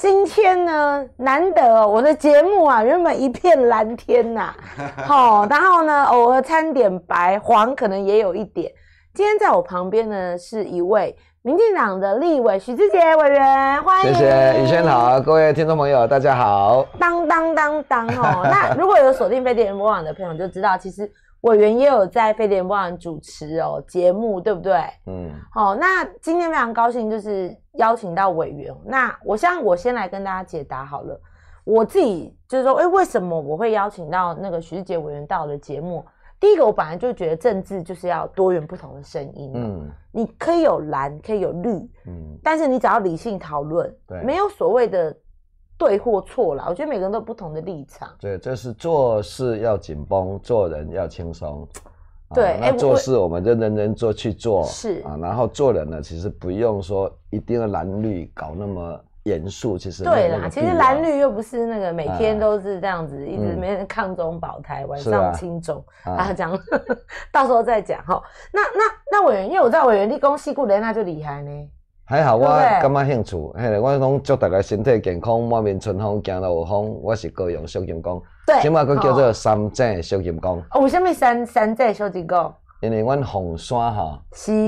今天呢，难得我的节目啊，原本一片蓝天呐，好，然后呢，偶尔掺点白黄，可能也有一点。今天在我旁边呢，是一位民进党的立委许志杰委员，欢迎。谢谢宇轩，好，各位听众朋友，大家好。当当当当哦，那如果有锁定飞碟 f 播网的朋友，就知道其实。委员也有在飞碟播晚主持哦节目，对不对？嗯，好，那今天非常高兴，就是邀请到委员。那我先我先来跟大家解答好了，我自己就是说，哎，为什么我会邀请到那个徐世杰委员到我的节目？第一个，我本来就觉得政治就是要多元不同的声音，嗯，你可以有蓝，可以有绿，嗯，但是你只要理性讨论，没有所谓的。对或错啦，我觉得每个人都有不同的立场。对，这是做事要紧绷，做人要轻松。对，那做事我们认认真做去做。是啊，然后做人呢，其实不用说一定的蓝绿搞那么严肃，其实。对啦，其实蓝绿又不是那个每天都是这样子，一直没抗中保台，晚上轻中啊，样，到时候再讲哈。那那那委员，因为我知道委员，立功事故人那就厉害呢。还好，我感觉兴趣。嘿，我讲祝大家身体健康，满面春风，行路有风。我是高雄小金工，起码佫叫做三井小金工。哦，为什么三三井小金工？因为阮红山哈，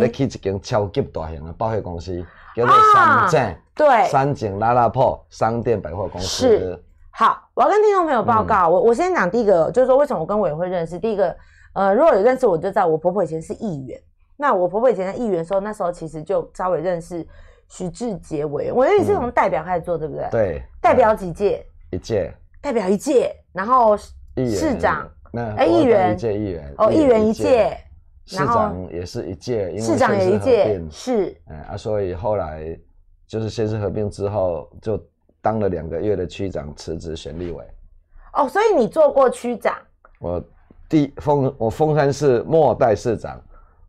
要去一间超级大型的保险公司，叫做三井，对，三井拉拉破商店百货公司。是好，我要跟听众朋友报告，我我先讲第一个，就是说为什么我跟委员会认识。第一个，呃，如果有认识，我就知道我婆婆以前是议员。那我婆婆以前在议员的时候，那时候其实就稍微认识徐志杰委员。我也是从代表开始做，对不对？对，代表几届？一届。代表一届，然后市长，哎，议员一届议员，哦，议员一届，市长也是一届，市长也一届，是，哎啊，所以后来就是先是合并之后，就当了两个月的区长，辞职选立委。哦，所以你做过区长？我第封我丰山市末代市长。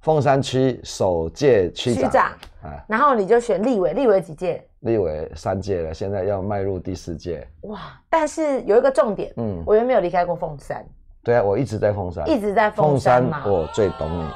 凤山区首届区长，哎，然后你就选立委，立委几届？立委三届了，现在要迈入第四届。哇！但是有一个重点，嗯，我又没有离开过凤山。对啊，我一直在凤山，一直在凤山嘛。我最懂你，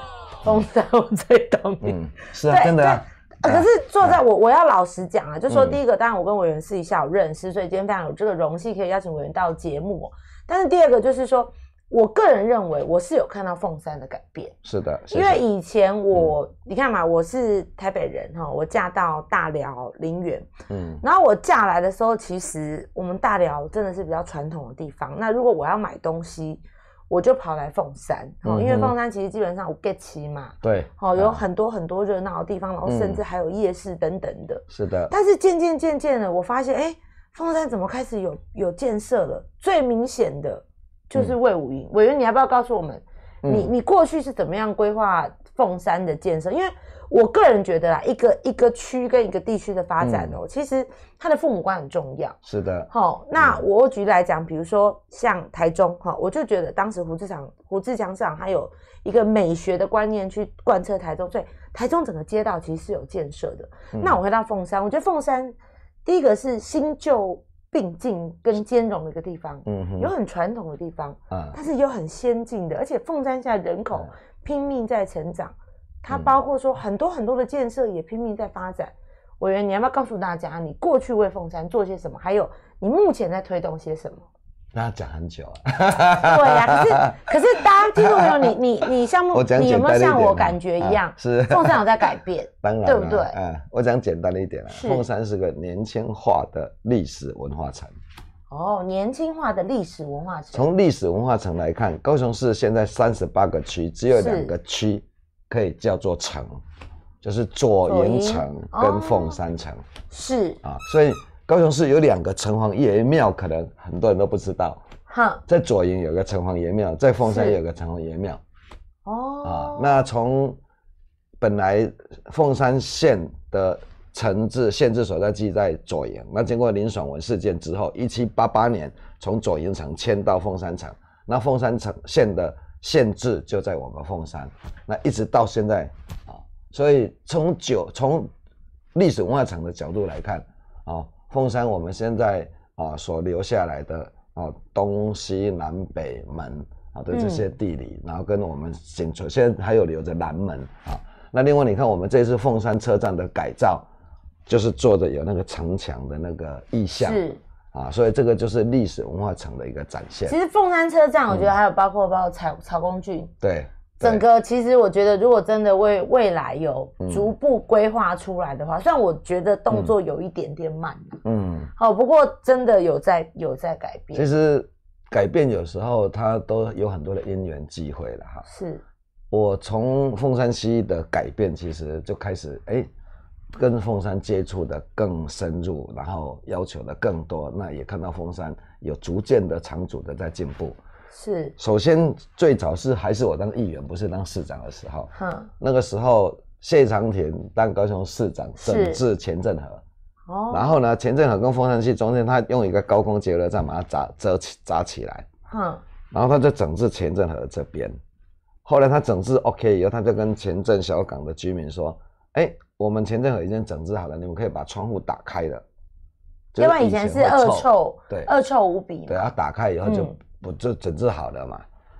凤山我最懂你。嗯，是啊，真的啊。可是坐在我，我要老实讲啊，就说第一个，当然我跟委员私底下有认识，所以今天非常有这个荣幸可以邀请委员到节目。但是第二个就是说。我个人认为，我是有看到凤山的改变。是的，因为以前我你看嘛，我是台北人哈，我嫁到大寮林园。嗯。然后我嫁来的时候，其实我们大寮真的是比较传统的地方。那如果我要买东西，我就跑来凤山，因为凤山其实基本上我 get 起嘛。对。好，有很多很多热闹的地方，然后甚至还有夜市等等的。是的。但是渐渐渐渐的，我发现，哎，凤山怎么开始有有建设了？最明显的。就是魏武云，委员，你要不要告诉我们，你你过去是怎么样规划凤山的建设？因为我个人觉得啦，一个一个区跟一个地区的发展哦，其实他的父母官很重要。是的，好，那我举例来讲，比如说像台中，哈，我就觉得当时胡志强胡志强市长他有一个美学的观念去贯彻台中，所以台中整个街道其实是有建设的。那我回到凤山，我觉得凤山第一个是新旧。并进跟兼容的一个地方，有很传统的地方，但是有很先进的，而且凤山现在人口拼命在成长，它包括说很多很多的建设也拼命在发展。委员，你要不要告诉大家，你过去为凤山做些什么，还有你目前在推动些什么？那讲很久啊。对呀。可是 可是，大家听众朋友，你你你像我，你有没有像我感觉一样？是凤山有在改变，对不对？哎，我讲简单一点啊，凤山是个年轻化的历史文化城。哦，年轻化的历史文化城。从历史文化城来看，高雄市现在三十八个区，只有两个区可以叫做城，就是左营城跟凤山城。是啊，所以。高雄市有两个城隍爷庙，可能很多人都不知道。哈，在左营有个城隍爷庙，在凤山也有个城隍爷庙。哦，啊，那从本来凤山县的城治、县治所在地在左营，那经过林爽文事件之后，一七八八年从左营城迁到凤山城，那凤山城县的县治就在我们凤山，那一直到现在啊。所以从九从历史文化城的角度来看，啊。凤山我们现在啊所留下来的啊东西南北门啊的这些地理，然后跟我们现在还有留着南门啊，那另外你看我们这次凤山车站的改造，就是做的有那个城墙的那个意象啊，所以这个就是历史文化城的一个展现。其实凤山车站，我觉得还有包括包括曹曹公具，对。整个其实，我觉得如果真的为未来有逐步规划出来的话，虽然我觉得动作有一点点慢，嗯，好，不过真的有在有在改变。其实改变有时候它都有很多的因缘机会了哈。是我从凤山西的改变，其实就开始哎，跟凤山接触的更深入，然后要求的更多，那也看到凤山有逐渐的长足的在进步。是，首先最早是还是我当议员，不是当市长的时候。嗯，那个时候谢长廷当高雄市长整治前镇河，哦，然后呢，前镇河跟凤山区中间，他用一个高空截流站把它砸折起砸起来。嗯，然后他就整治前镇河这边。后来他整治 OK 以后，他就跟前镇小港的居民说：“哎，我们前镇河已经整治好了，你们可以把窗户打开了，因为以前是恶臭，对，恶臭无比。对，要打开以后就。”不就整治好了嘛？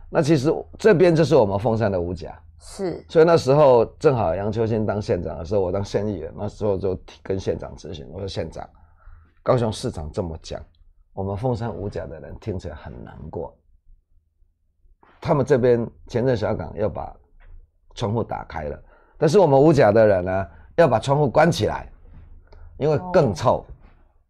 那其实这边就是我们凤山的五甲，是。所以那时候正好杨秋兴当县长的时候，我当县议员，那时候就跟县长咨询，我说县长，高雄市长这么讲，我们凤山五甲的人听起来很难过。他们这边前镇小港要把窗户打开了，但是我们五甲的人呢，要把窗户关起来，因为更臭，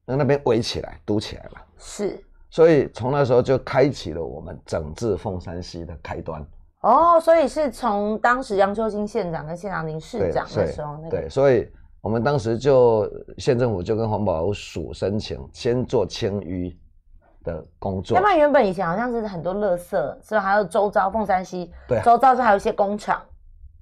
那那边围起来堵起来了。是。所以从那时候就开启了我们整治凤山西的开端。哦，所以是从当时杨秋兴县长跟县长林市长的时候。对对，所以我们当时就县政府就跟环保署申请先做清淤的工作。那么原本以前好像是很多垃圾，是吧？还有周遭凤山西，对，周遭是还有一些工厂。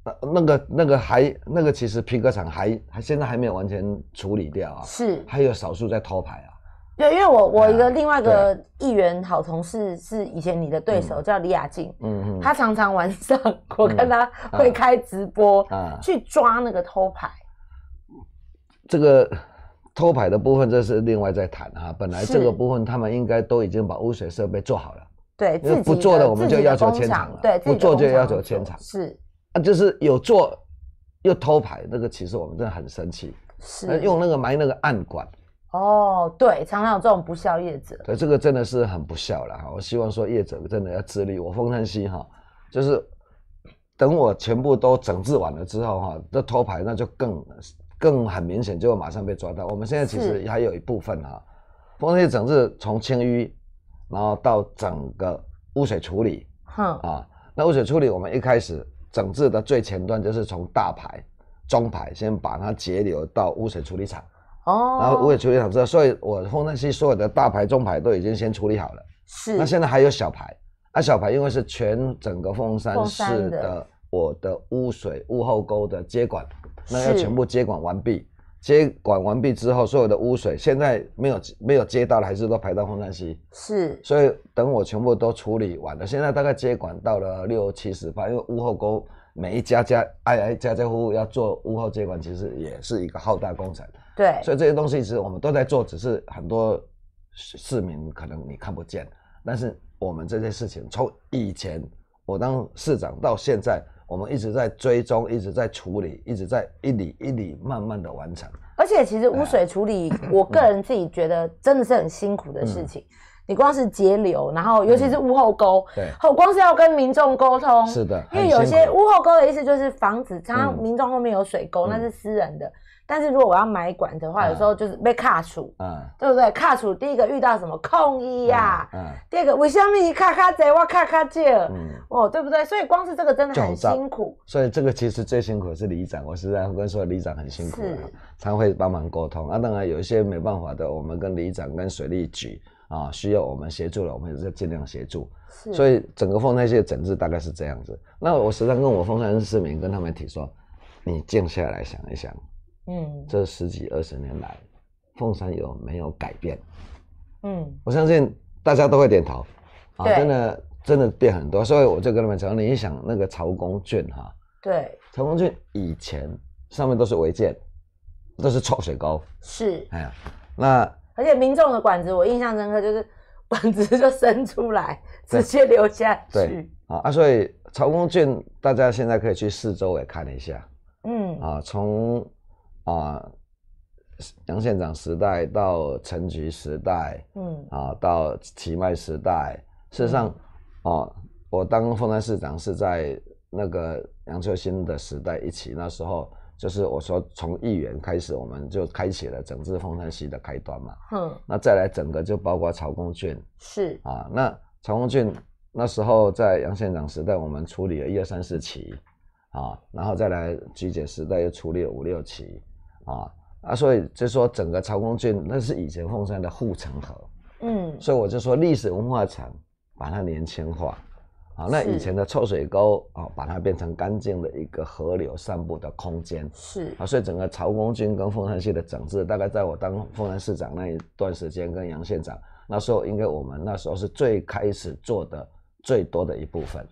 呃，那个那个还那个，其实皮革厂还还现在还没有完全处理掉啊，是还有少数在偷排啊。对，因为我我一个另外一个议员好同事是以前你的对手，叫李雅静。嗯嗯。他常常晚上，我看他会开直播，去抓那个偷牌。这个偷牌的部分，这是另外在谈啊。本来这个部分，他们应该都已经把污水设备做好了。对，自己要求迁厂。对，不做就要求迁厂。是。啊，就是有做又偷牌，那个其实我们真的很生气。是。用那个埋那个暗管。哦，对，常常有这种不孝业者。对这个真的是很不孝了哈。我希望说业者真的要自律。我丰山溪哈，就是等我全部都整治完了之后哈，这偷牌那就更更很明显，就会马上被抓到。我们现在其实还有一部分哈，丰山溪整治从清淤，然后到整个污水处理，哈啊，那污水处理我们一开始整治的最前端就是从大排、中排，先把它截流到污水处理厂。哦，然后污水处理厂知道，所以我凤山市所有的大排、中排都已经先处理好了。是。那现在还有小排，啊，小排因为是全整个凤山市的我的污水污后沟的接管，那要全部接管完毕。接管完毕之后，所有的污水现在没有没有接到了，还是都排到凤山溪。是。所以等我全部都处理完了，现在大概接管到了六七十吧，因为污后沟每一家家哎哎家家户户要做污后接管，其实也是一个浩大工程。对，所以这些东西其实我们都在做，只是很多市民可能你看不见，但是我们这些事情从以前我当市长到现在，我们一直在追踪，一直在处理，一直在一里一里慢慢的完成。而且其实污水处理，我个人自己觉得真的是很辛苦的事情。你光是截流，然后尤其是屋后沟，对，后光是要跟民众沟通，是的，因为有些屋后沟的意思就是防止它民众后面有水沟，那是私人的。但是如果我要买管的话，有时候就是被卡住，嗯，对不对？卡住，第一个遇到什么空一呀，嗯，第二个为什么你卡卡在，我卡卡住嗯，哦，对不对？所以光是这个真的很辛苦。所以这个其实最辛苦是里长，我时在跟说里长很辛苦，是，常会帮忙沟通啊。当然有一些没办法的，我们跟里长跟水利局啊，需要我们协助了，我们也是尽量协助。所以整个凤台县整治大概是这样子。那我时常跟我凤台市民跟他们提说，你静下来想一想。嗯，这十几二十年来，凤山有没有改变？嗯，我相信大家都会点头，啊，真的真的变很多。所以我就跟他们讲，你一想那个曹公郡哈，对，曹公郡以前上面都是违建，都是臭水沟，是，哎呀，那而且民众的管子，我印象深刻，就是 管子就伸出来，直接流下去，对，啊啊，所以曹公郡大家现在可以去四周也看一下，嗯，啊从。啊，杨县长时代到陈局时代，嗯，啊，到奇迈时代，事实上，啊，我当丰山市长是在那个杨秋新的时代一起，那时候就是我说从议员开始，我们就开启了整治丰山溪的开端嘛，嗯，那再来整个就包括曹公俊，是，啊，那曹公俊那时候在杨县长时代，我们处理了一二三四期，啊，然后再来菊姐时代又处理了五六期。啊啊，所以就说整个曹公郡那是以前凤山的护城河，嗯，所以我就说历史文化城把它年轻化，啊，那以前的臭水沟啊，把它变成干净的一个河流散步的空间，是啊，所以整个曹公郡跟凤山县的整治，大概在我当凤山市长那一段时间跟杨县长那时候，应该我们那时候是最开始做的最多的一部分，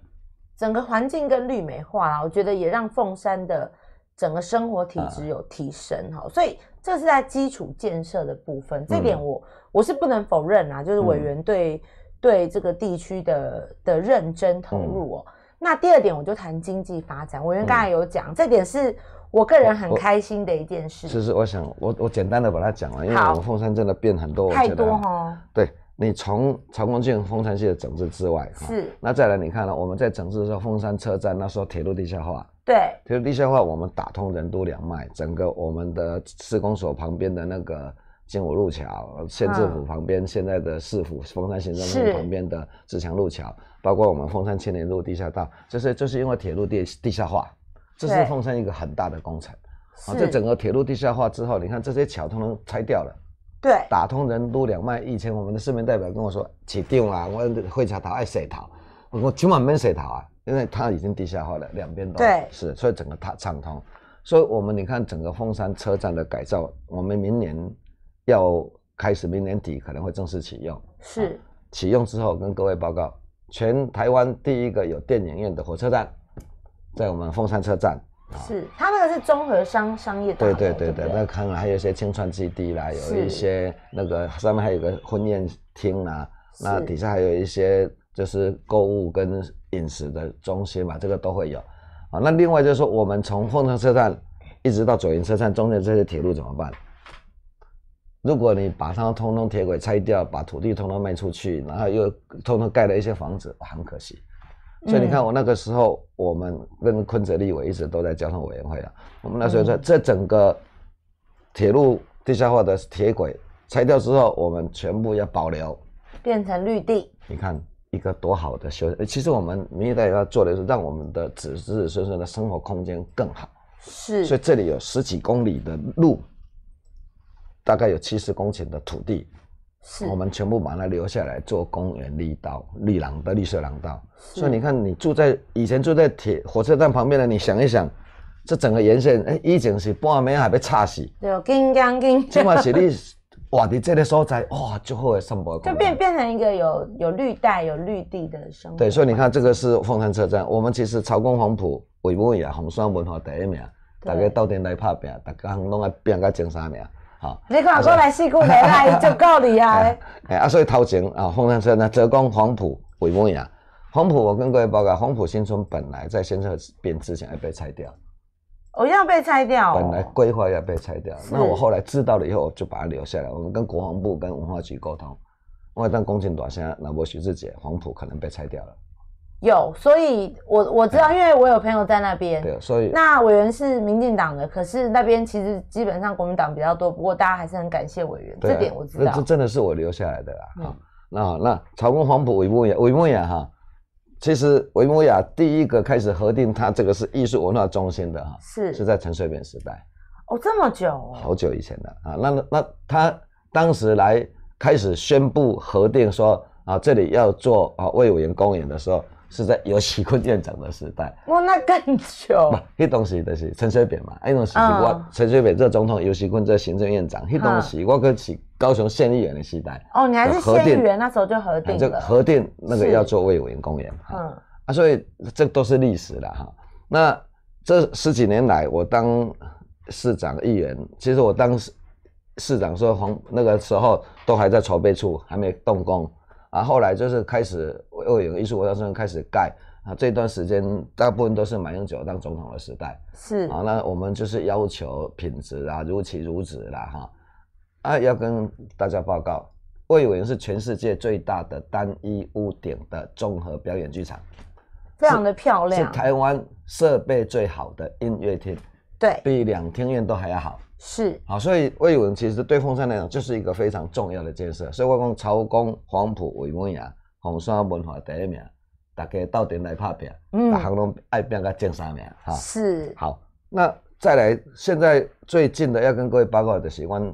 整个环境跟绿美化，我觉得也让凤山的。整个生活体质有提升哈，所以这是在基础建设的部分，这点我我是不能否认啊，就是委员对对这个地区的的认真投入哦。那第二点我就谈经济发展，委员刚才有讲，这点是我个人很开心的一件事。其实我想我我简单的把它讲完，因为我们凤山真的变很多，太多哦。对你从曹光线、凤山的整治之外，是那再来你看了我们在整治的时候，凤山车站那时候铁路地下化。对，就是地下化，我们打通人都两脉，整个我们的施工所旁边的那个金五路桥，县政府旁边现在的市府，凤山行政路旁边的自强路桥，包括我们凤山千年路地下道，就是就是因为铁路地地下化，这是凤山一个很大的工程。啊，这整个铁路地下化之后，你看这些桥都能拆掉了。对，打通人都两脉。以前我们的市民代表跟我说，起定啊，我会桥头爱洗头，我今晚没洗头啊。因为它已经地下化了，两边都是，所以整个它畅通。所以我们你看，整个凤山车站的改造，我们明年要开始，明年底可能会正式启用。是，启用之后跟各位报告，全台湾第一个有电影院的火车站，在我们凤山车站。是，它那个是综合商商业大楼。对对对对，那看来还有一些青川基地啦，有一些那个上面还有个婚宴厅啊，那底下还有一些就是购物跟。饮食的中心嘛，这个都会有啊。那另外就是说，我们从凤城车站一直到左营车站中间这些铁路怎么办？如果你把它通通铁轨拆掉，把土地通通卖出去，然后又通通盖了一些房子，很可惜。所以你看，我那个时候，我们跟昆泽立委一直都在交通委员会啊。我们那时候说，这整个铁路地下化的铁轨拆掉之后，我们全部要保留，变成绿地。你看。一个多好的修！其实我们明月代表做的是让我们的子子孙孙的生活空间更好。是，所以这里有十几公里的路，大概有七十公顷的土地，是，我们全部把它留下来做公园绿道、绿廊的绿色廊道。所以你看，你住在以前住在铁火车站旁边的，你想一想，这整个沿线，哎，一整是半边还被擦死。对，金江金。这话是你。哇！你这个所在哇，最后会上百就变变成一个有有绿带、有绿地的生活。对，所以你看这个是凤山车站。我们其实曹公黄埔伟美啊，红山文化第一名，大家斗天来拍片，大家拢爱变个前三名。好，你看说来四姑年来就够你啊！哎，啊，所以头前啊，凤山车站，浙江黄埔伟美啊，黄埔，我跟各位报告，黄埔新村本来在现在变之前要被拆掉。我要被拆掉，本来规划要被拆掉，那我后来知道了以后，我就把它留下来。我们跟国防部、跟文化局沟通，我当公听短在，那我徐志杰，黄埔可能被拆掉了。有，所以我我知道，因为我有朋友在那边。对，所以那委员是民进党的，可是那边其实基本上国民党比较多。不过大家还是很感谢委员，这点我知道。那这真的是我留下来的啊！好，那好，那草根黄埔委员委员哈。其实维摩亚第一个开始核定，他这个是艺术文化中心的哈，是是在陈水扁时代哦，这么久，好久以前的啊，那那他当时来开始宣布核定说啊，这里要做啊魏武营公园的时候。是在尤熙坤院长的时代，哇，那更久。不，那东西就是陈水扁嘛？那东西我陈水扁做总统，尤熙坤做行政院长，那东西我跟起高雄县议员的时代。哦，你还是县议员那时候就核定了。就核电那个要做魏武营公园。嗯。啊，所以这都是历史了哈。那这十几年来，我当市长议员，其实我当市市长说，黄那个时候都还在筹备处，还没动工。啊，后来就是开始魏伟艺术活中心开始盖啊，这段时间大部分都是马英九当总统的时代，是啊，那我们就是要求品质啊，如其如此啦哈，啊，要跟大家报告，魏伟云是全世界最大的单一屋顶的综合表演剧场，非常的漂亮，是台湾设备最好的音乐厅，对，比两厅院都还要好。是好，所以魏文其实对凤山来讲就是一个非常重要的建设。所以我讲朝公黄埔魏文牙，凤山文化第一名，大家到点来拍片，嗯，阿杭州爱变个前三名哈。是好，那再来，现在最近的要跟各位报告的是欢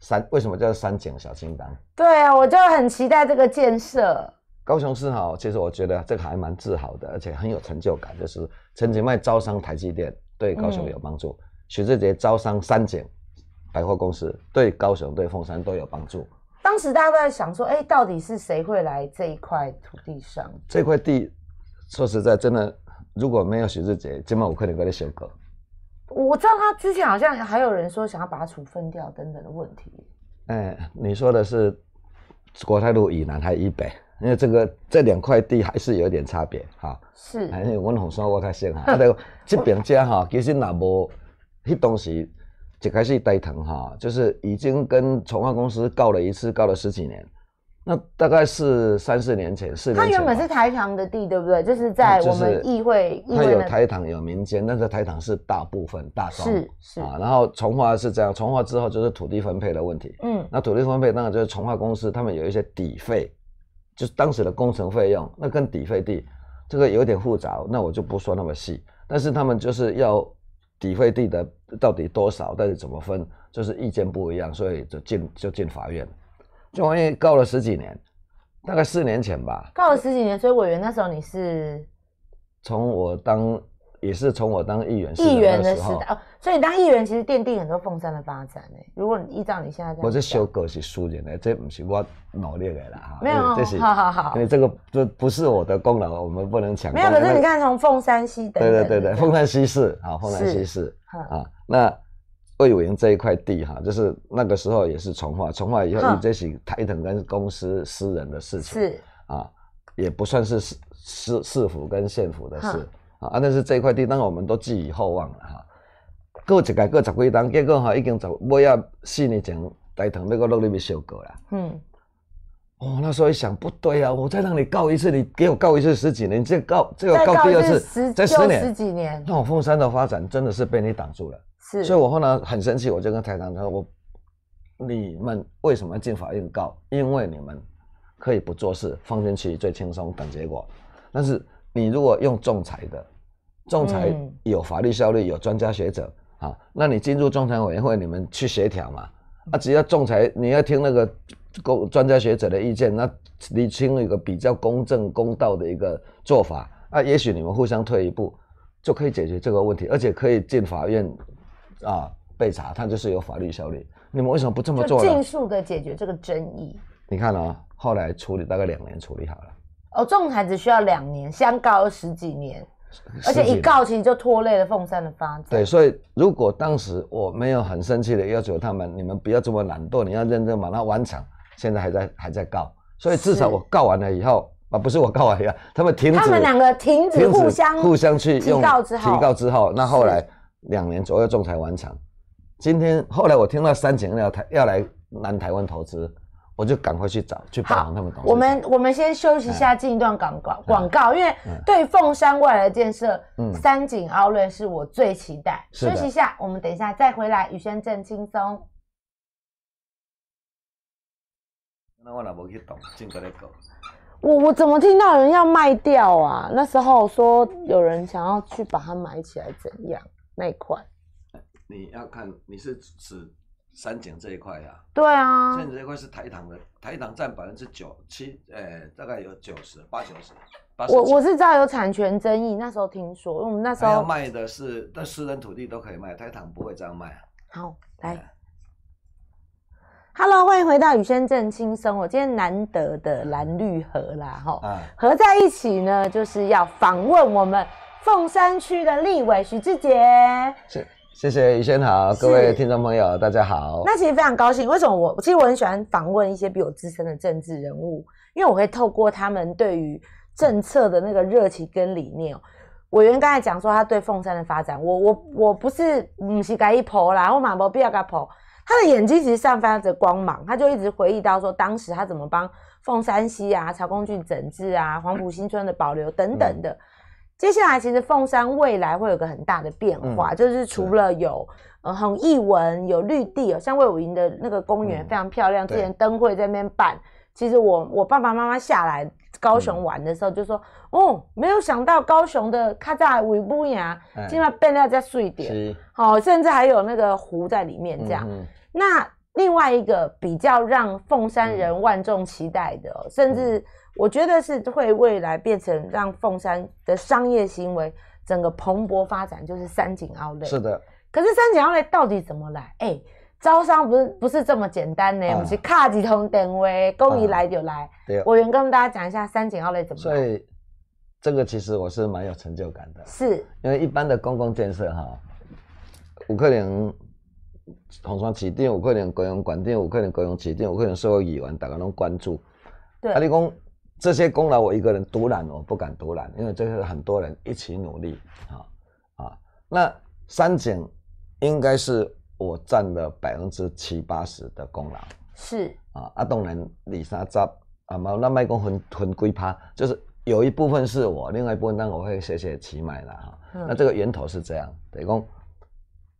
三，为什么叫三井小清单？对啊，我就很期待这个建设。高雄市哈，其实我觉得这个还蛮自豪的，而且很有成就感，就是陈经卖招商台积电对高雄有帮助。徐志杰招商三井百货公司对高雄、对凤山都有帮助。当时大家都在想说：“哎，到底是谁会来这一块土地上？”这块地，说实在，真的如果没有徐志杰，今晚我快点过来修狗。我知道他之前好像还有人说想要把它处分掉等等的问题。哎，你说的是国泰路以南还以北？因为这个这两块地还是有点差别哈。是。还哎，温凤山我开心哈。这边家哈，其实那波。这东西就开始呆疼哈，就是已经跟从化公司告了一次，告了十几年，那大概是三四年前，四年前。它原本是台糖的地，对不对？就是在我们议会，它有台糖，有民间，那是台糖是大部分大庄，是是啊。然后从化是这样，从化之后就是土地分配的问题。嗯，那土地分配当然就是从化公司他们有一些底费，就是当时的工程费用，那跟底费地这个有点复杂，那我就不说那么细。但是他们就是要。抵费地的到底多少？到底怎么分？就是意见不一样，所以就进就进法院，就法院告了十几年，大概四年前吧。告了十几年，所以委员那时候你是从我当。也是从我当议员，议员的时代哦，所以当议员其实奠定很多凤山的发展呢。如果你依照你现在我这修狗是输人的，这不是我努力来的哈。没有，这是好好好，因为这个这不是我的功劳，我们不能抢。没有，可是你看从凤山西等，对对对对，凤山西市啊，凤山西市啊，那魏武营这一块地哈，就是那个时候也是从化，从化以后这是台藤跟公司私人的事情是啊，也不算是市市市府跟县府的事。啊，但是这一块地，当然我们都寄予厚望了哈。过一届过十几单，结果哈，已经十尾啊，四年前台糖那个落里被收购了。嗯。我那时候一想，不对啊，我再让你告一次，你给我告一次十几年，你再告，再告第二次，再十年十几年。那我凤山的发展真的是被你挡住了。是。所以我后来很生气，我就跟台糖说：“我，你们为什么进法院告？因为你们可以不做事，放进去最轻松，等结果。但是。”你如果用仲裁的，仲裁有法律效力，有专家学者啊，那你进入仲裁委员会，你们去协调嘛。啊，只要仲裁，你要听那个公专家学者的意见，那理清一个比较公正公道的一个做法，啊，也许你们互相退一步，就可以解决这个问题，而且可以进法院，啊，被查，它就是有法律效力。你们为什么不这么做？就尽速的解决这个争议。你看啊，后来处理大概两年处理好了。哦，仲裁只需要两年，相告十几年，而且一告其实就拖累了凤山的发展。对，所以如果当时我没有很生气的要求他们，你们不要这么懒惰，你要认真把它完成。现在还在还在告，所以至少我告完了以后，啊，不是我告完了，他们停止，他们两个停止互相互相去用。告之后，停告之后，那后来两年左右仲裁完成。今天后来我听到三井要台要来南台湾投资。我就赶快去找去帮忙他们。我们我们先休息一下，进一段广告广告，因为对凤山未来的建设，嗯，三井奥瑞是我最期待。休息一下，我们等一下再回来。宇轩正轻松。我我怎么听到有人要卖掉啊？那时候说有人想要去把它买起来，怎样那一块？你要看，你是指。三井这一块呀，对啊，三井这块是台糖的，台糖占百分之九七，哎，大概有九十八九十。我我是知道有产权争议，那时候听说，我们那时候卖的是，但私人土地都可以卖，台糖不会这样卖啊。好，来，Hello，欢迎回到宇轩正清生活，今天难得的蓝绿合啦，哈，合在一起呢，就是要访问我们凤山区的立委许志杰，是。谢谢于轩，好，各位听众朋友，大家好。那其实非常高兴，为什么？我其实我很喜欢访问一些比我资深的政治人物，因为我可以透过他们对于政策的那个热情跟理念。委员刚才讲说他对凤山的发展，我我我不是唔是改一剖啦，我马无必要改剖。他的眼睛其实散发着光芒，他就一直回忆到说当时他怎么帮凤山西啊、曹公俊整治啊、黄埔新村的保留等等的。接下来，其实凤山未来会有个很大的变化，就是除了有很艺文、有绿地，有像魏五营的那个公园非常漂亮，之前灯会在那边办。其实我我爸爸妈妈下来高雄玩的时候就说，哦，没有想到高雄的卡在五波呀，竟然变得再碎点，好，甚至还有那个湖在里面这样。那另外一个比较让凤山人万众期待的，甚至。我觉得是会未来变成让凤山的商业行为整个蓬勃发展，就是三井奥莱。是的。可是三井奥莱到底怎么来？哎，招商不是不是这么简单呢。我们是卡几通电位，公一来就来。对。我原跟大家讲一下三井奥莱怎么。所以，这个其实我是蛮有成就感的。是。因为一般的公共建设哈，五块钱，红双起店；五块钱国营管店；五块钱国营起点；五块钱社会医院，大家拢关注。对。阿里公。这些功劳我一个人独揽，我不敢独揽，因为这是很多人一起努力啊啊！那三井应该是我占了百分之七八十的功劳，是啊，阿东人李沙扎啊，毛那卖公很很龟趴，就是有一部分是我，另外一部分那我会谢谢奇买了哈。那这个源头是这样，等于说，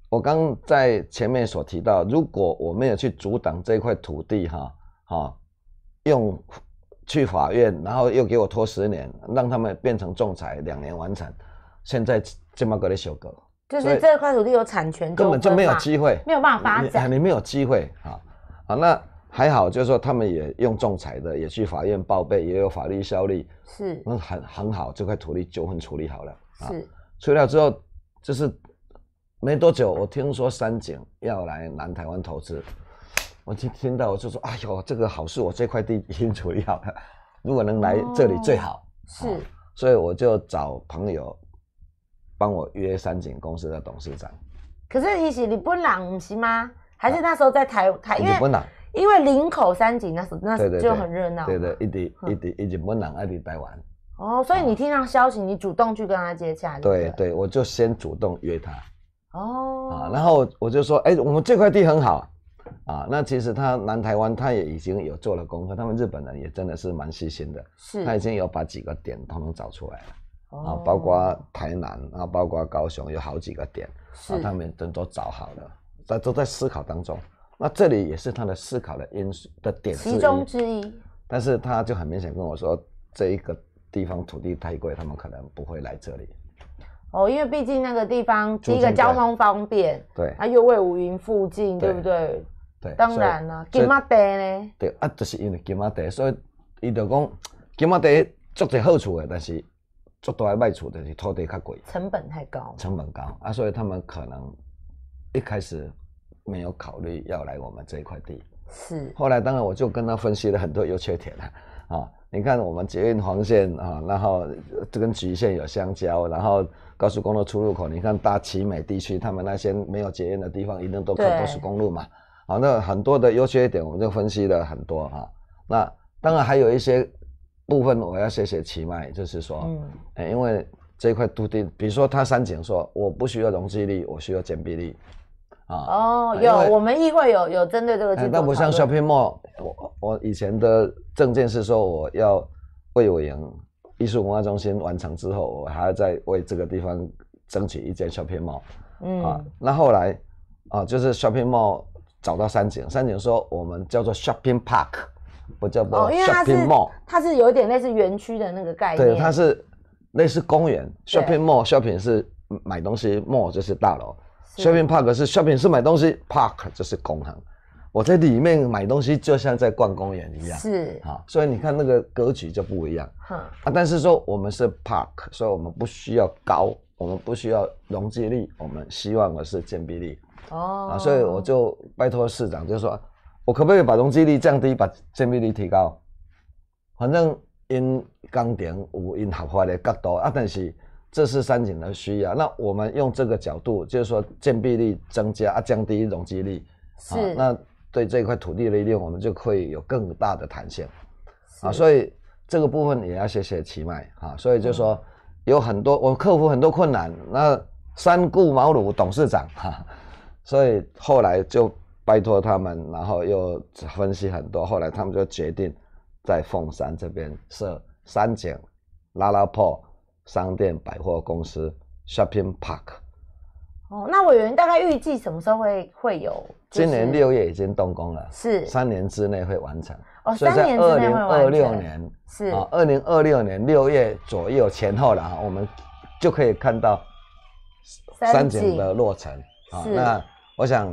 我刚在前面所提到，如果我没有去阻挡这块土地哈，哈，用。去法院，然后又给我拖十年，让他们变成仲裁，两年完成，现在这么个的修个，就是这块土地有产权，根本就没有机会，没有办法发展，你没有机会啊！啊，那还好，就是说他们也用仲裁的，也去法院报备，也有法律效力，是，那很很好，这块土地纠纷处理好了，是，处理了之后，就是没多久，我听说三井要来南台湾投资。我就听到，我就说：“哎呦，这个好事，我这块地已处理要了，如果能来这里最好。”是，所以我就找朋友帮我约三井公司的董事长。可是你是日本能，不是吗？还是那时候在台台？日本因为林口三井那时那时就很热闹。对对，一直一直一直不能二地台湾。哦，所以你听到消息，你主动去跟他接洽。对对，我就先主动约他。哦。啊，然后我就说：“哎，我们这块地很好。”啊，那其实他南台湾他也已经有做了功课，他们日本人也真的是蛮细心的，是，他已经有把几个点通通找出来了，啊，包括台南啊，包括高雄有好几个点，是，他们都都找好了，在都在思考当中，那这里也是他的思考的因素的点其中之一，但是他就很明显跟我说，这一个地方土地太贵，他们可能不会来这里，哦，因为毕竟那个地方第一个交通方便，对，他又位五云附近，对不对？当然了，金马地呢？对啊，就是因为金马地，所以伊就讲金马地足侪好处的，但是足大个坏处就是土地较贵，成本太高。成本高啊，所以他们可能一开始没有考虑要来我们这一块地。是。后来当然我就跟他分析了很多优缺点啊。啊，你看我们捷运黄线啊，然后这跟橘线有相交，然后高速公路出入口，你看大旗美地区，他们那些没有捷运的地方，一定都靠高速公路嘛。好，那很多的优缺点，我们就分析了很多哈。那当然还有一些部分，我要谢谢奇迈，就是说，嗯，哎，因为这块土定，比如说他删减说，我不需要容积率，我需要减比例，啊，哦，有，我们议会有有针对这个，那我像 shopping mall，我我以前的证件是说，我要为我营艺术文化中心完成之后，我还要再为这个地方争取一间 shopping mall，嗯，啊，那后来啊，就是 shopping mall。找到三井，三井说我们叫做 shopping park，不叫不 shopping mall，它是有点类似园区的那个概念。对，它是类似公园 shopping mall shopping 是买东西 mall 就是大楼 shopping park 是 shopping 是买东西 park 就是公园。我在里面买东西就像在逛公园一样，是啊，所以你看那个格局就不一样。啊，但是说我们是 park，所以我们不需要高，我们不需要容积率，我们希望的是建蔽力，哦，啊，所以我就拜托市长，就说，我可不可以把容积率降低，把建蔽率提高？反正因钢顶有因合法的角多啊，但是这是山景的需要。那我们用这个角度，就是说建蔽率增加啊，降低容积率，是那对这块土地的用，我们就可以有更大的弹性啊。所以这个部分也要谢谢奇迈啊。所以就说有很多我克服很多困难，那三顾茅庐董事长哈。所以后来就拜托他们，然后又分析很多。后来他们就决定在凤山这边设三井拉拉破商店百货公司 Shopping Park。哦，那委员大概预计什么时候会会有？今年六月已经动工了，是三年之内会完成。哦，三年之内所以在二零二六年是啊，二零二六年六月左右前后了哈，我们就可以看到三井的落成啊，那。我想，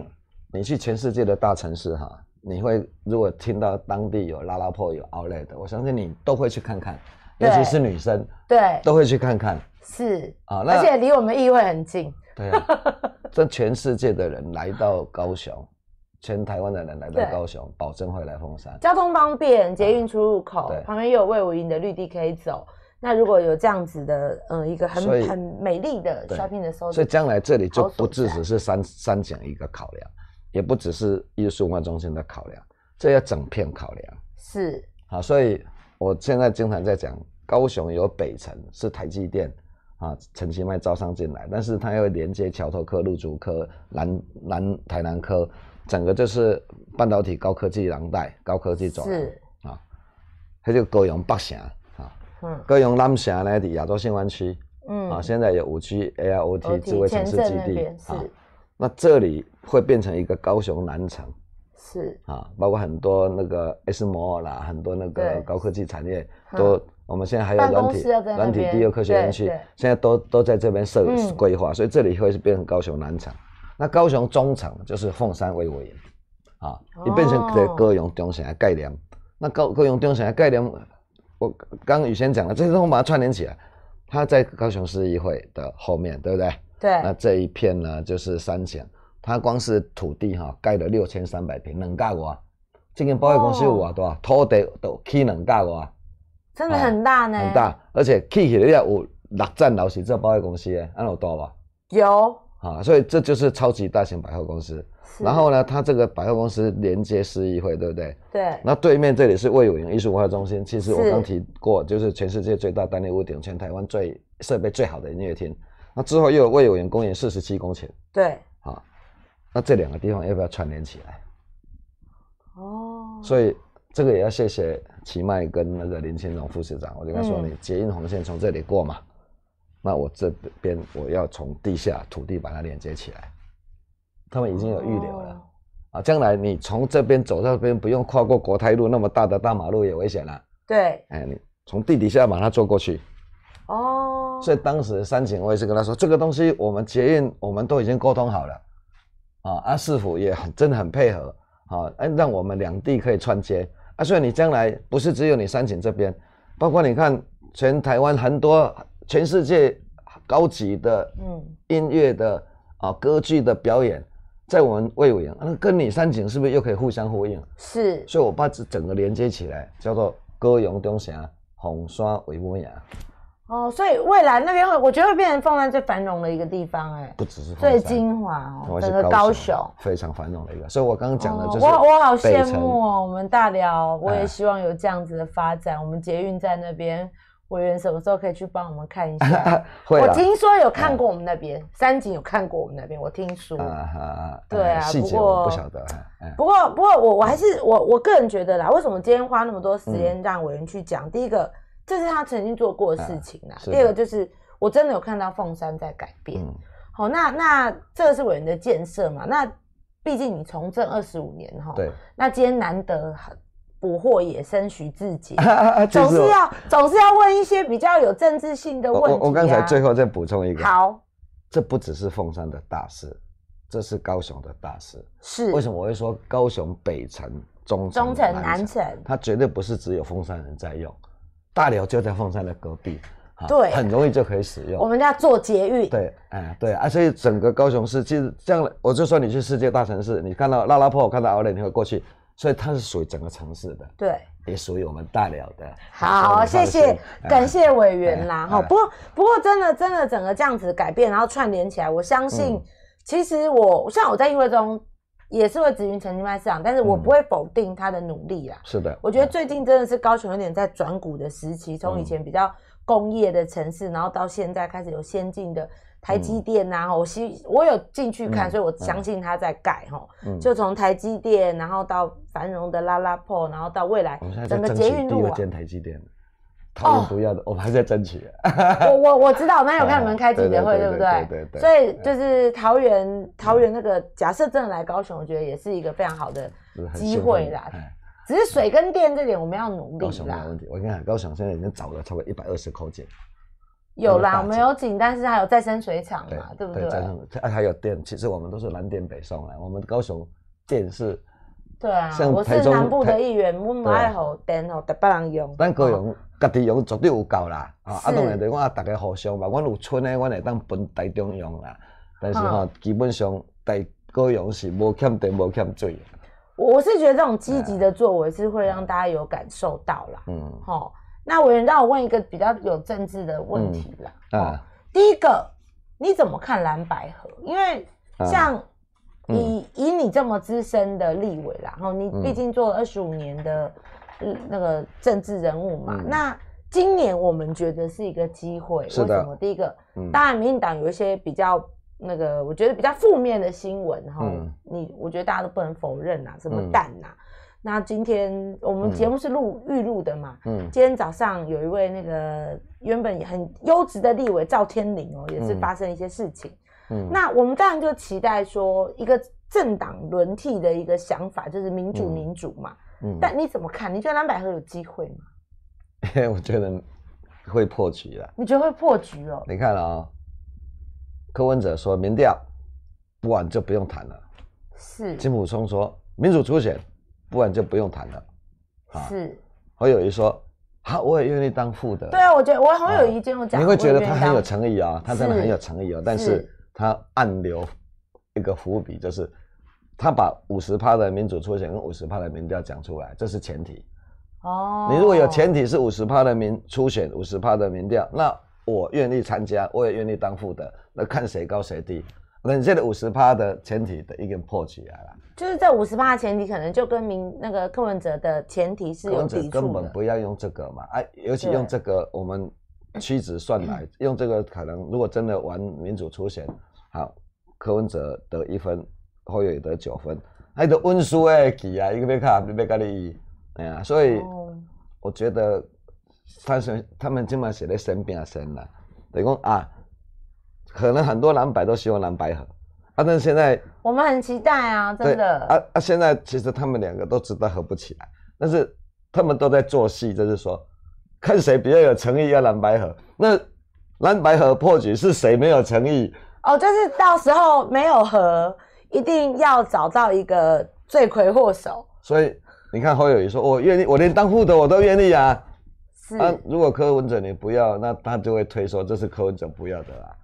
你去全世界的大城市哈，你会如果听到当地有拉拉破有 Outlet，我相信你都会去看看，尤其是女生，对，都会去看看，是啊，而且离我们议会很近，对啊，这全世界的人来到高雄，全台湾的人来到高雄，保证会来凤山，交通方便，捷运出入口，旁边又有魏武垠的绿地可以走。那如果有这样子的，嗯，一个很很美丽的 shopping 的时候，所以将来这里就不只是三三省一个考量，也不只是艺术文化中心的考量，这要整片考量。是啊，所以我现在经常在讲，高雄有北城是台积电啊，陈其迈招商进来，但是它要连接桥头科、陆竹科、南南台南科，整个就是半导体高科技廊带，高科技走廊啊，它就高雄北城。高雄南翔呢，的亚洲新湾区，嗯啊，现在有五 G AIOT 智慧城市基地啊，那这里会变成一个高雄南城，是啊，包括很多那个 S 尔啦，很多那个高科技产业都，我们现在还有软体，软体第二科学园区，现在都都在这边设规划，所以这里会是变成高雄南城。那高雄中城就是凤山为尾，啊，也变成一个高雄中城的概念。那高高雄中城的概念。我刚刚雨贤讲了，这些都是把它串联起来。他在高雄市议会的后面，对不对？对。那这一片呢，就是三井，他光是土地哈，盖了六千三百坪冷气馆，这间保险公司有啊，对吧？土地都起能盖馆啊，真的很大呢。很大，而且起起来有六层楼是这保险公司，的，安有大吧？有。啊，所以这就是超级大型百货公司，然后呢，它这个百货公司连接市议会，对不对？对。那对面这里是魏友元艺术文化中心，其实我刚提过，就是全世界最大单列屋顶、全台湾最设备最好的音乐厅。那之后又有魏友元公园四十七公顷。对。啊，那这两个地方要不要串联起来？哦。所以这个也要谢谢奇迈跟那个林清龙副市长。我就跟他说，你捷运红线从这里过嘛？那我这边我要从地下土地把它连接起来，他们已经有预留了，啊，将来你从这边走到那边不用跨过国泰路那么大的大马路也危险了。对，哎，你从地底下把它做过去。哦。所以当时三井我也是跟他说，这个东西我们捷运我们都已经沟通好了，啊，阿市府也很真的很配合，啊，哎，让我们两地可以串接。啊，所以你将来不是只有你三井这边，包括你看全台湾很多。全世界高级的嗯音乐的啊歌剧的表演，在我们魏武营，那跟你三景是不是又可以互相呼应？是，所以我把这整个连接起来，叫做歌咏东峡，红刷魏摩崖。哦，所以未来那边会，我觉得会变成凤山最繁荣的一个地方。哎，不只是最精华的高雄，非常繁荣的一个。所以我刚刚讲的，我我好羡慕哦，我们大寮，我也希望有这样子的发展。我们捷运在那边。委员什么时候可以去帮我们看一下？我听说有看过我们那边，三井有看过我们那边。我听说，啊啊！对啊，不过不晓得。不过不过我我还是我我个人觉得啦，为什么今天花那么多时间让委员去讲？第一个，这是他曾经做过的事情啦；第二个就是我真的有看到凤山在改变。好，那那这个是委员的建设嘛？那毕竟你从政二十五年哈，对。那今天难得很。捕获野生徐志杰，总是要总是要问一些比较有政治性的问题啊！我刚才最后再补充一个，好，这不只是凤山的大事，这是高雄的大事。是为什么我会说高雄北城、中中城、南城，它绝对不是只有凤山人在用，大寮就在凤山的隔壁，对，很容易就可以使用。我们家做捷运。对，哎，对啊，所以整个高雄市其实这样，我就说你去世界大城市，你看到拉拉破，我看到欧联你会过去。所以它是属于整个城市的，对，也属于我们大寮的。好，谢谢，感谢委员啦。哈，不过，不过，真的，真的，整个这样子改变，然后串联起来，我相信，其实我像我在议会中也是会支持陈金麦市长，但是我不会否定他的努力啦。是的，我觉得最近真的是高雄有点在转股的时期，从以前比较工业的城市，然后到现在开始有先进的。台积电呐，我希我有进去看，所以我相信他在盖吼，就从台积电，然后到繁荣的拉拉破，然后到未来整个捷运路，第二间台积电，桃园不要的，我们还在争取。我我我知道，那有看你 们开记者会，对不对？所以就是桃园，桃园那个假设真的来高雄，我觉得也是一个非常好的机会啦。只是水跟电这点，我们要努力高雄没有问题，我跟你讲，高雄现在已经找了差不多一百二十口井。有啦，我们有井，但是还有再生水厂嘛，对不对？再生，还有电，其实我们都是南电北送啦。我们高雄电是，对啊，我是南部的一员，我唔爱好电哦，特别人用。咱个人家己用绝对有够啦，啊，当然就讲啊，大家互相嘛，阮有村的，阮会当分台中用啦。但是哈，基本上，大个用是无欠电，无欠水。我是觉得这种积极的作为是会让大家有感受到啦，嗯，吼。那我让，我问一个比较有政治的问题啦。啊，第一个，你怎么看蓝白合？因为像以以你这么资深的立委啦，然后你毕竟做了二十五年的那个政治人物嘛。那今年我们觉得是一个机会，为什么？第一个，当然，民进党有一些比较那个，我觉得比较负面的新闻哈。你我觉得大家都不能否认呐，什么蛋呐？那今天我们节目是录预录的嘛？嗯，今天早上有一位那个原本很优质的立委赵天麟哦，也是发生一些事情。嗯，那我们当然就期待说一个政党轮替的一个想法，就是民主民主嘛。嗯，但你怎么看？你觉得蓝百合有机会吗？我觉得会破局了。你觉得会破局哦？你看了啊？柯文哲说民调，不稳就不用谈了。是。金溥聪说民主初选。不然就不用谈了，啊！我有一说，好，我也愿意当副的。对啊，我觉得我好有意见，我讲，你会觉得他很有诚意啊，他真的很有诚意哦。但是他暗留一个伏笔，就是他把五十趴的民主初选跟五十趴的民调讲出来，这是前提。哦。你如果有前提是五十趴的民初选，五十趴的民调，那我愿意参加，我也愿意当副的，那看谁高谁低。那你这个五十趴的前提已经破起来了。就是在五十八的前提，可能就跟民那个柯文哲的前提是有抵触。柯文哲根本不要用这个嘛，哎，尤其用这个，我们屈指算来，用这个可能，如果真的玩民主初选，好，柯文哲得一分，侯友友得九分，还得温书哎给啊，一个要卡，一个要隔离，哎呀，所以我觉得他是他们今晚的神生病生啦，等于讲啊，可能很多蓝白都希望蓝白合。啊，但是现在，我们很期待啊，真的。啊啊！现在其实他们两个都知道合不起来，但是他们都在做戏，就是说，看谁比较有诚意要蓝白合。那蓝白合破局是谁没有诚意？哦，就是到时候没有合，一定要找到一个罪魁祸首。所以你看侯友谊说，我愿意，我连当副的我都愿意啊。是。如果柯文哲你不要，那他就会推说这是柯文哲不要的啦。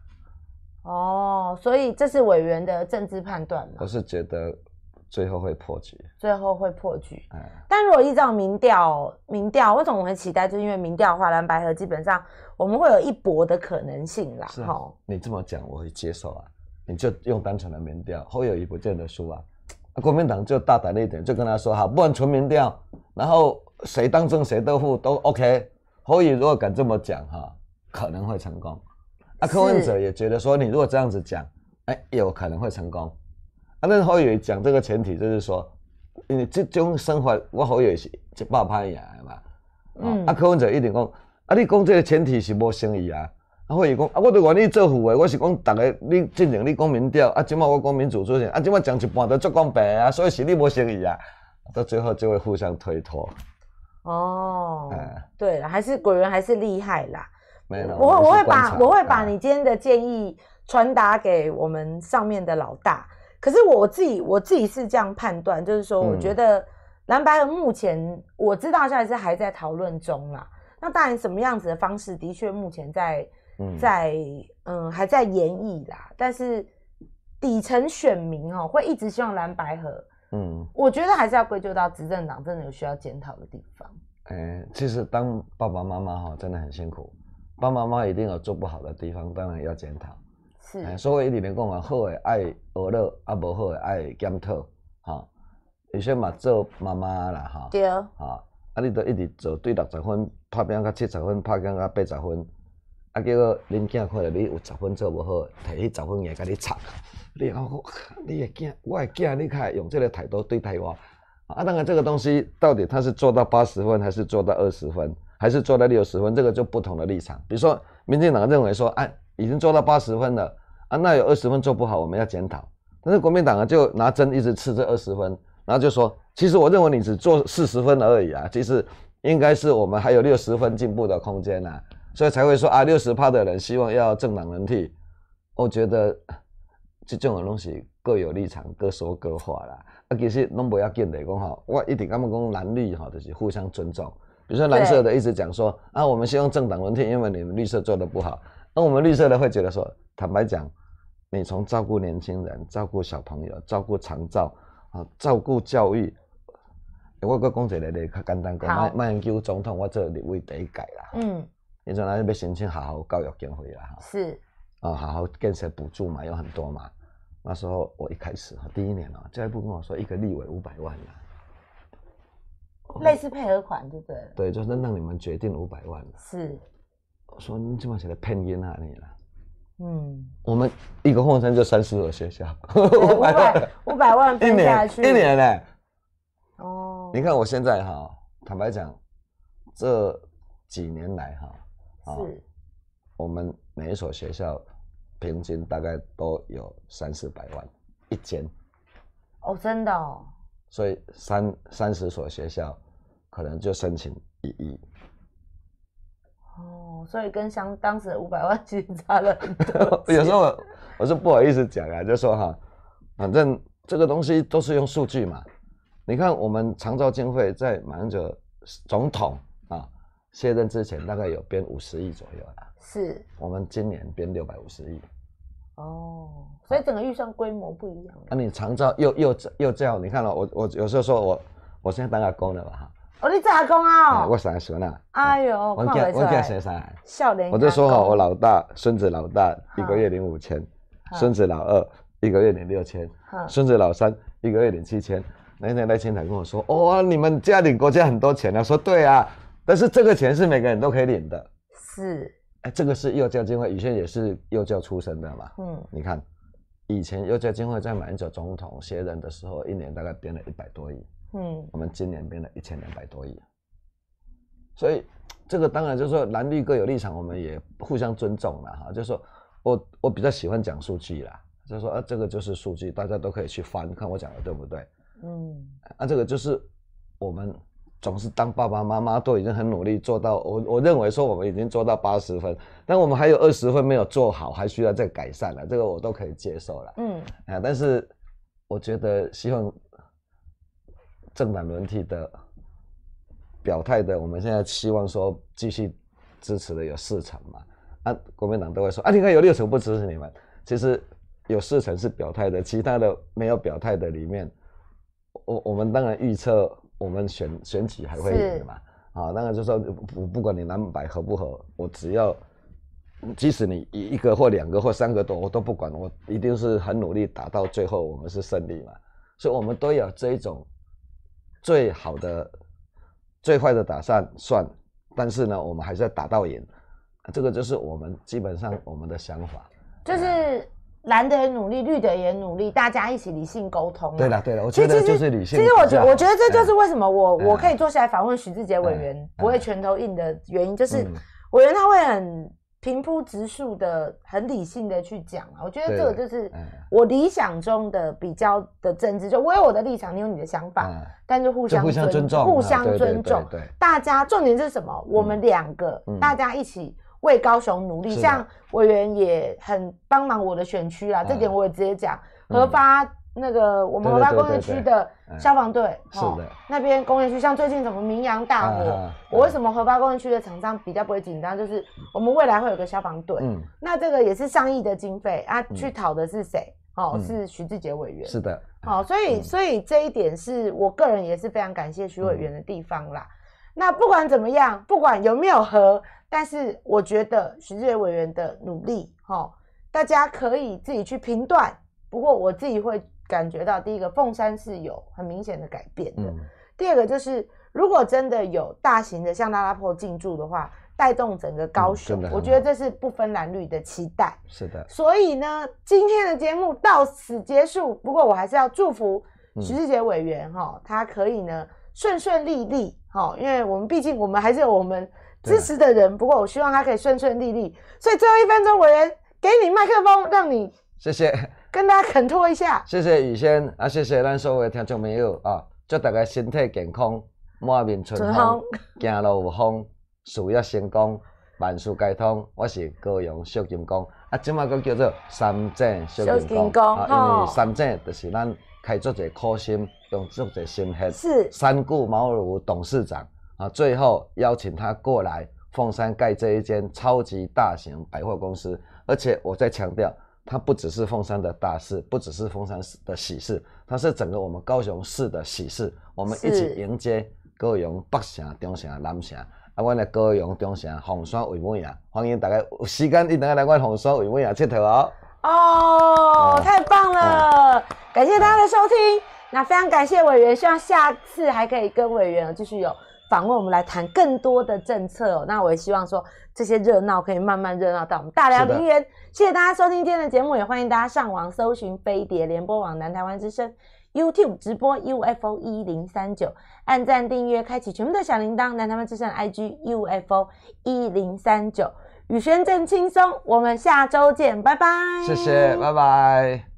哦，所以这是委员的政治判断我是觉得最后会破局，最后会破局。哎，但如果依照民调，民调为什么会期待？就是因为民调的话，蓝白河基本上我们会有一搏的可能性啦。是、哈，你这么讲我会接受啊。你就用单纯的民调，侯有一不见得输啊。国民党就大胆一点，就跟他说哈，不管纯民调，然后谁当政谁都付都 OK。侯友如果敢这么讲哈，可能会成功。啊，柯文哲也觉得说，你如果这样子讲，哎，有可能会成功。啊，那何以讲这个前提就是说，你这种生活，我何以是一这么赢的嘛？啊，柯文哲一定讲，啊，你讲这个前提是无生意啊。何以讲？啊，我都愿意做副的，我是讲，大家你进行你讲民调，啊，今麦我讲民主席啊，今麦讲一半都做讲白啊，所以是你无生意啊。到最后就会互相推脱。哦，对了，还是果人还是厉害啦。我会我会把我会把你今天的建议传达给我们上面的老大。可是我自己我自己是这样判断，就是说，我觉得蓝白和目前我知道现在是还在讨论中啦。那当然，什么样子的方式，的确目前在在嗯还在演绎啦。但是底层选民哦，会一直希望蓝白和嗯，我觉得还是要归咎到执政党真的有需要检讨的地方。哎，其实当爸爸妈妈哈，真的很辛苦。爸爸妈妈一定有做不好的地方，当然要检讨。是，所以里面讲啊，好的爱鼓励，啊无好的爱检讨，哈。有些嘛，做妈妈啦，哈，对。哈，啊，你都一直做对六十分，拍拼到七十分，拍拼到八十分，啊，结果恁囝看到你有十分做无好，摕起十分硬甲你插，你讲，你诶囝，我诶囝，你敢用这个态度对待我？啊，当然这个东西，到底他是做到八十分，还是做到二十分？还是做到六十分，这个就不同的立场。比如说，民进党认为说，哎，已经做到八十分了，啊，那有二十分做不好，我们要检讨。但是国民党啊，就拿针一直刺这二十分，然后就说，其实我认为你只做四十分而已啊，其实应该是我们还有六十分进步的空间呐，所以才会说啊，六十趴的人希望要政党轮替。我觉得这种东西各有立场，各说各话啦。啊，其实拢不要紧的讲哈，我一定讲讲男女哈，就是互相尊重。比如说蓝色的一直讲说啊，我们先用政党轮替，因为你们绿色做的不好。那我们绿色的会觉得说，坦白讲，你从照顾年轻人、照顾小朋友、照顾长照啊、照顾教育，外国公职来咧，较简单讲，曼曼恩圭总统我这里未谁改啦。嗯，你总来要被申请好好教育经费啦。是，啊，好好建设补助嘛，有很多嘛。那时候我一开始哈，第一年啊，教育部跟我说一个立委五百万啦。类似配合款，对不对？对，就是让你们决定五百万。是，我说你这么写的骗音啊你了。嗯，我们一个后山就三十所学校，五百五百万骗下去，一年呢？哦，你看我现在哈，坦白讲，这几年来哈，是，我们每一所学校平均大概都有三四百万一间。哦，真的哦。所以三三十所学校，可能就申请一亿。哦，所以跟相当时五百万金差了。有时候我是不好意思讲啊，就说哈，反正这个东西都是用数据嘛。你看我们常州经费在马英九总统啊卸任之前，大概有编五十亿左右了。是。我们今年编六百五十亿。哦，所以整个预算规模不一样。那你常照又又又这样，你看了我我有时候说我我现在当阿公了嘛。哦，你做阿公啊？我三十呢？哎呦，我回我叫谁？少年。我就说好，我老大孙子老大一个月领五千，孙子老二一个月领六千，孙子老三一个月领七千。那天来前台跟我说，哦，你们家里国家很多钱啊。说对啊，但是这个钱是每个人都可以领的。是。哎，这个是幼教金会，以前也是幼教出身的嘛。嗯，你看，以前幼教金会在满洲总统、卸任的时候，一年大概编了一百多亿。嗯，我们今年编了一千两百多亿。所以，这个当然就是说蓝绿各有立场，我们也互相尊重了哈。就是说我我比较喜欢讲数据啦，就是说啊，这个就是数据，大家都可以去翻看我讲的对不对？嗯，啊这个就是我们。总是当爸爸妈妈都已经很努力做到，我我认为说我们已经做到八十分，但我们还有二十分没有做好，还需要再改善了。这个我都可以接受了。嗯，啊，但是我觉得希望正版轮替的表态的，我们现在希望说继续支持的有四成嘛？啊，国民党都会说啊，你看有六成不支持你们，其实有四成是表态的，其他的没有表态的里面，我我们当然预测。我们选选几还会赢的嘛？啊，那个就说不不管你蓝白合不合，我只要即使你一一个或两个或三个多，我都不管，我一定是很努力打到最后，我们是胜利嘛。所以，我们都有这一种最好的、最坏的打算算，但是呢，我们还是要打到赢，这个就是我们基本上我们的想法，就是。蓝的很努力，绿的也努力，大家一起理性沟通。对了，对了，其实其实就是理性。其实我觉我觉得这就是为什么我我可以坐下来访问徐志杰委员，不会拳头硬的原因，就是委员他会很平铺直述的、很理性的去讲啊。我觉得这个就是我理想中的比较的真治，就我有我的立场，你有你的想法，但是互相尊重，互相尊重。对，大家重点是什么？我们两个大家一起。为高雄努力，像委员也很帮忙我的选区啦，这点我也直接讲。核发那个我们核发工业区的消防队，是的，那边工业区像最近怎么明阳大火，我为什么核发工业区的厂商比较不会紧张？就是我们未来会有个消防队，嗯，那这个也是上亿的经费啊，去讨的是谁？哦，是徐志杰委员，是的，好，所以所以这一点是我个人也是非常感谢徐委员的地方啦。那不管怎么样，不管有没有和但是我觉得徐志伟委员的努力，哈，大家可以自己去评断。不过我自己会感觉到，第一个凤山是有很明显的改变的。第二个就是，如果真的有大型的向拉拉破进驻的话，带动整个高雄，我觉得这是不分蓝绿的期待。是的。所以呢，今天的节目到此结束。不过我还是要祝福徐志杰委员哈，他可以呢顺顺利利哈，因为我们毕竟我们还是有我们。支持的人，不过我希望他可以顺顺利利。所以最后一分钟，我来给你麦克风，让你谢谢跟大家恳托一下。谢谢雨仙，啊，谢谢咱所有听众朋友啊，祝大家身体健康，满面春风，行路有风，事业成功，万事皆通。我是高阳小金刚啊，这马个叫做三正小金刚、啊，因为三正就是咱开足者苦心，用足者心血，是三顾茅庐董事长。啊！最后邀请他过来凤山盖这一间超级大型百货公司，而且我再强调，它不只是凤山的大事，不只是凤山市的喜事，它是整个我们高雄市的喜事。我们一起迎接高雄北城、中城、南城啊！我们的高雄中城凤山为美啊！欢迎大家有时间一定要来我凤山为美啊，铁佗哦！哦，太棒了！感谢大家的收听，那非常感谢委员，希望下次还可以跟委员继续有。访问我们来谈更多的政策哦。那我也希望说这些热闹可以慢慢热闹到我们大凉平园。谢谢大家收听今天的节目，也欢迎大家上网搜寻飞碟联播网、南台湾之声 YouTube 直播 UFO 一零三九，按赞订阅，开启全部的小铃铛。南台湾之声 IG UFO 一零三九，雨轩正轻松，我们下周见，拜拜。谢谢，拜拜。